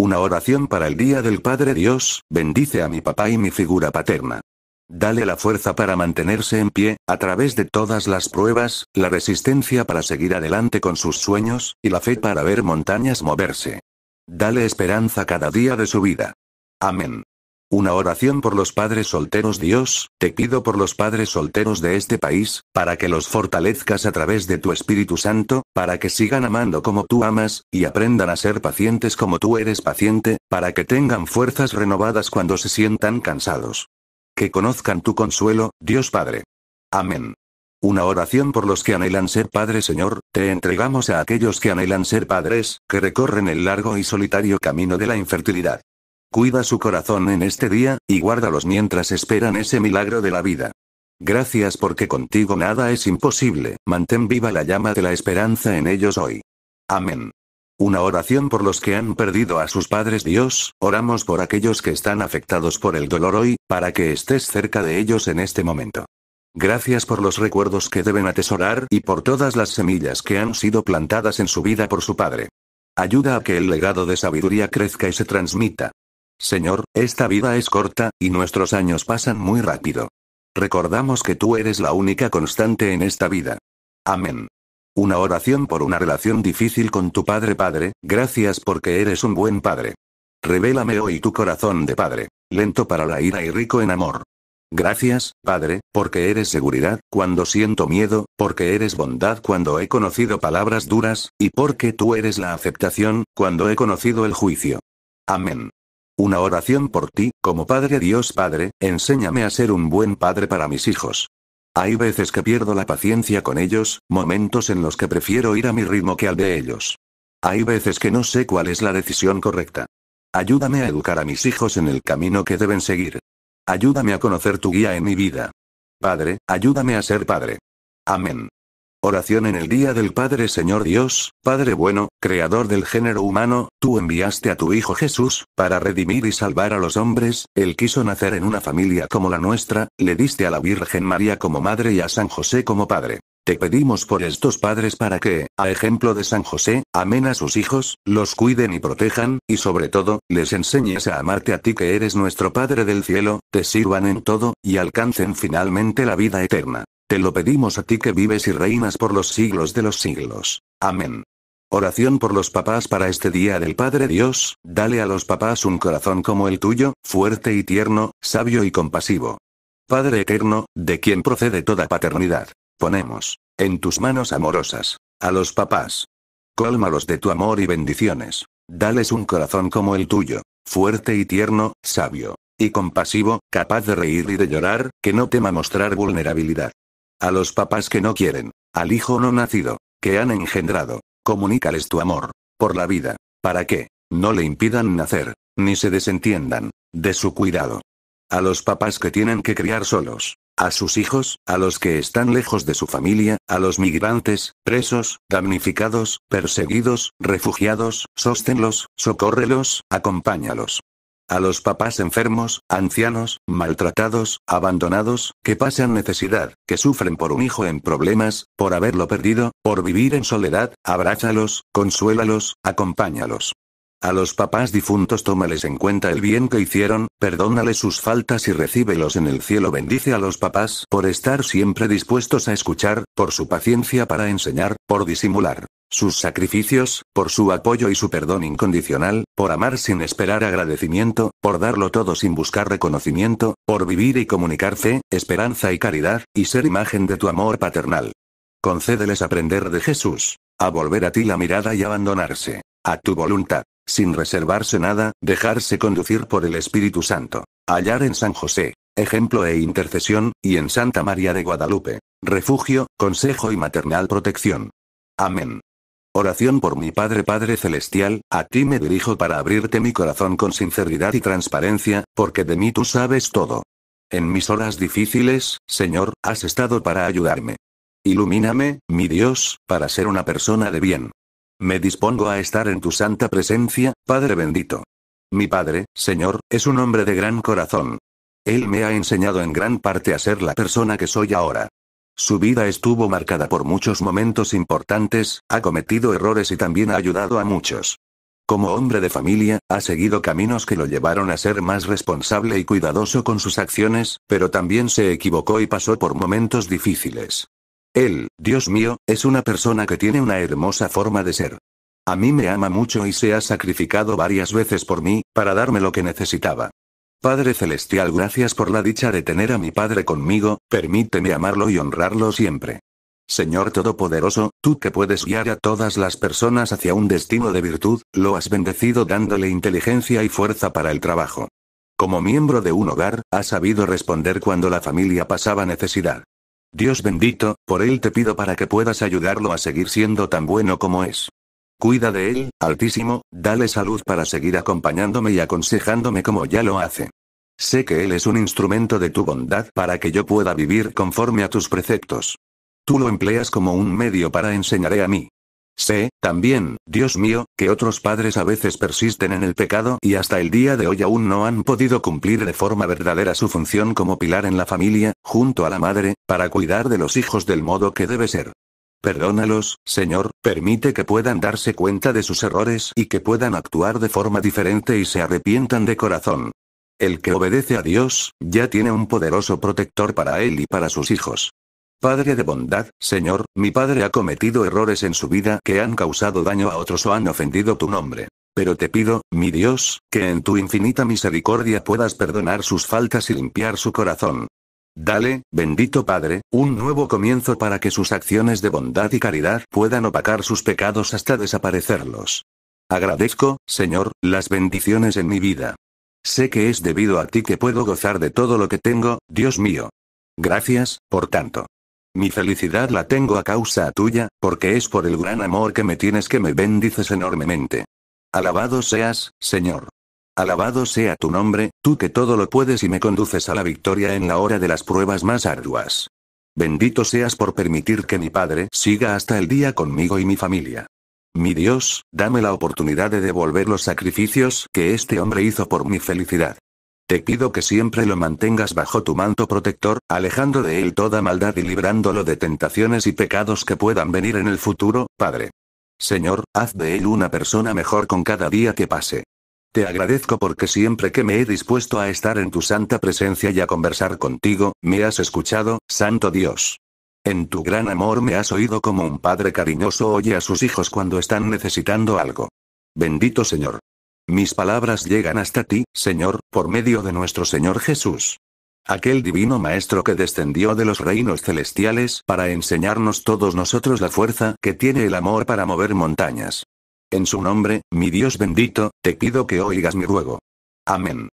Una oración para el Día del Padre Dios, bendice a mi papá y mi figura paterna. Dale la fuerza para mantenerse en pie, a través de todas las pruebas, la resistencia para seguir adelante con sus sueños, y la fe para ver montañas moverse. Dale esperanza cada día de su vida. Amén. Una oración por los padres solteros Dios, te pido por los padres solteros de este país, para que los fortalezcas a través de tu Espíritu Santo, para que sigan amando como tú amas, y aprendan a ser pacientes como tú eres paciente, para que tengan fuerzas renovadas cuando se sientan cansados. Que conozcan tu consuelo, Dios Padre. Amén. Una oración por los que anhelan ser padres Señor, te entregamos a aquellos que anhelan ser padres, que recorren el largo y solitario camino de la infertilidad. Cuida su corazón en este día, y guárdalos mientras esperan ese milagro de la vida. Gracias porque contigo nada es imposible, mantén viva la llama de la esperanza en ellos hoy. Amén. Una oración por los que han perdido a sus padres Dios, oramos por aquellos que están afectados por el dolor hoy, para que estés cerca de ellos en este momento. Gracias por los recuerdos que deben atesorar y por todas las semillas que han sido plantadas en su vida por su padre. Ayuda a que el legado de sabiduría crezca y se transmita. Señor, esta vida es corta, y nuestros años pasan muy rápido. Recordamos que tú eres la única constante en esta vida. Amén. Una oración por una relación difícil con tu Padre Padre, gracias porque eres un buen Padre. Revélame hoy tu corazón de Padre, lento para la ira y rico en amor. Gracias, Padre, porque eres seguridad cuando siento miedo, porque eres bondad cuando he conocido palabras duras, y porque tú eres la aceptación cuando he conocido el juicio. Amén. Una oración por ti, como Padre Dios Padre, enséñame a ser un buen padre para mis hijos. Hay veces que pierdo la paciencia con ellos, momentos en los que prefiero ir a mi ritmo que al de ellos. Hay veces que no sé cuál es la decisión correcta. Ayúdame a educar a mis hijos en el camino que deben seguir. Ayúdame a conocer tu guía en mi vida. Padre, ayúdame a ser padre. Amén. Oración en el día del Padre Señor Dios, Padre bueno, Creador del género humano, tú enviaste a tu Hijo Jesús, para redimir y salvar a los hombres, él quiso nacer en una familia como la nuestra, le diste a la Virgen María como madre y a San José como padre. Te pedimos por estos padres para que, a ejemplo de San José, amen a sus hijos, los cuiden y protejan, y sobre todo, les enseñes a amarte a ti que eres nuestro Padre del cielo, te sirvan en todo, y alcancen finalmente la vida eterna. Te lo pedimos a ti que vives y reinas por los siglos de los siglos. Amén. Oración por los papás para este día del Padre Dios, dale a los papás un corazón como el tuyo, fuerte y tierno, sabio y compasivo. Padre eterno, de quien procede toda paternidad. Ponemos, en tus manos amorosas, a los papás. Cólmalos de tu amor y bendiciones. Dales un corazón como el tuyo, fuerte y tierno, sabio y compasivo, capaz de reír y de llorar, que no tema mostrar vulnerabilidad. A los papás que no quieren, al hijo no nacido, que han engendrado, comunícales tu amor, por la vida, para que, no le impidan nacer, ni se desentiendan, de su cuidado. A los papás que tienen que criar solos, a sus hijos, a los que están lejos de su familia, a los migrantes, presos, damnificados, perseguidos, refugiados, sóstenlos, socórrelos, acompáñalos a los papás enfermos, ancianos, maltratados, abandonados, que pasan necesidad, que sufren por un hijo en problemas, por haberlo perdido, por vivir en soledad, abrázalos, consuélalos, acompáñalos. A los papás difuntos tómales en cuenta el bien que hicieron, perdónales sus faltas y recíbelos en el cielo. Bendice a los papás por estar siempre dispuestos a escuchar, por su paciencia para enseñar, por disimular, sus sacrificios, por su apoyo y su perdón incondicional, por amar sin esperar agradecimiento, por darlo todo sin buscar reconocimiento, por vivir y comunicar fe, esperanza y caridad, y ser imagen de tu amor paternal. Concédeles aprender de Jesús, a volver a ti la mirada y abandonarse, a tu voluntad, sin reservarse nada, dejarse conducir por el Espíritu Santo, hallar en San José, ejemplo e intercesión, y en Santa María de Guadalupe, refugio, consejo y maternal protección. Amén. Oración por mi Padre Padre Celestial, a ti me dirijo para abrirte mi corazón con sinceridad y transparencia, porque de mí tú sabes todo. En mis horas difíciles, Señor, has estado para ayudarme. Ilumíname, mi Dios, para ser una persona de bien. Me dispongo a estar en tu santa presencia, Padre bendito. Mi Padre, Señor, es un hombre de gran corazón. Él me ha enseñado en gran parte a ser la persona que soy ahora. Su vida estuvo marcada por muchos momentos importantes, ha cometido errores y también ha ayudado a muchos. Como hombre de familia, ha seguido caminos que lo llevaron a ser más responsable y cuidadoso con sus acciones, pero también se equivocó y pasó por momentos difíciles. Él, Dios mío, es una persona que tiene una hermosa forma de ser. A mí me ama mucho y se ha sacrificado varias veces por mí, para darme lo que necesitaba. Padre Celestial, gracias por la dicha de tener a mi Padre conmigo, permíteme amarlo y honrarlo siempre. Señor Todopoderoso, tú que puedes guiar a todas las personas hacia un destino de virtud, lo has bendecido dándole inteligencia y fuerza para el trabajo. Como miembro de un hogar, ha sabido responder cuando la familia pasaba necesidad. Dios bendito, por él te pido para que puedas ayudarlo a seguir siendo tan bueno como es. Cuida de él, Altísimo, dale salud para seguir acompañándome y aconsejándome como ya lo hace. Sé que él es un instrumento de tu bondad para que yo pueda vivir conforme a tus preceptos. Tú lo empleas como un medio para enseñaré a mí. Sé, también, Dios mío, que otros padres a veces persisten en el pecado y hasta el día de hoy aún no han podido cumplir de forma verdadera su función como pilar en la familia, junto a la madre, para cuidar de los hijos del modo que debe ser. Perdónalos, Señor, permite que puedan darse cuenta de sus errores y que puedan actuar de forma diferente y se arrepientan de corazón. El que obedece a Dios, ya tiene un poderoso protector para él y para sus hijos. Padre de bondad, Señor, mi padre ha cometido errores en su vida que han causado daño a otros o han ofendido tu nombre. Pero te pido, mi Dios, que en tu infinita misericordia puedas perdonar sus faltas y limpiar su corazón. Dale, bendito Padre, un nuevo comienzo para que sus acciones de bondad y caridad puedan opacar sus pecados hasta desaparecerlos. Agradezco, Señor, las bendiciones en mi vida. Sé que es debido a ti que puedo gozar de todo lo que tengo, Dios mío. Gracias, por tanto. Mi felicidad la tengo a causa tuya, porque es por el gran amor que me tienes que me bendices enormemente. Alabado seas, Señor. Alabado sea tu nombre, tú que todo lo puedes y me conduces a la victoria en la hora de las pruebas más arduas. Bendito seas por permitir que mi Padre siga hasta el día conmigo y mi familia. Mi Dios, dame la oportunidad de devolver los sacrificios que este hombre hizo por mi felicidad. Te pido que siempre lo mantengas bajo tu manto protector, alejando de él toda maldad y librándolo de tentaciones y pecados que puedan venir en el futuro, Padre. Señor, haz de él una persona mejor con cada día que pase. Te agradezco porque siempre que me he dispuesto a estar en tu santa presencia y a conversar contigo, me has escuchado, Santo Dios. En tu gran amor me has oído como un padre cariñoso oye a sus hijos cuando están necesitando algo. Bendito Señor. Mis palabras llegan hasta ti, Señor, por medio de nuestro Señor Jesús. Aquel divino Maestro que descendió de los reinos celestiales para enseñarnos todos nosotros la fuerza que tiene el amor para mover montañas. En su nombre, mi Dios bendito, te pido que oigas mi ruego. Amén.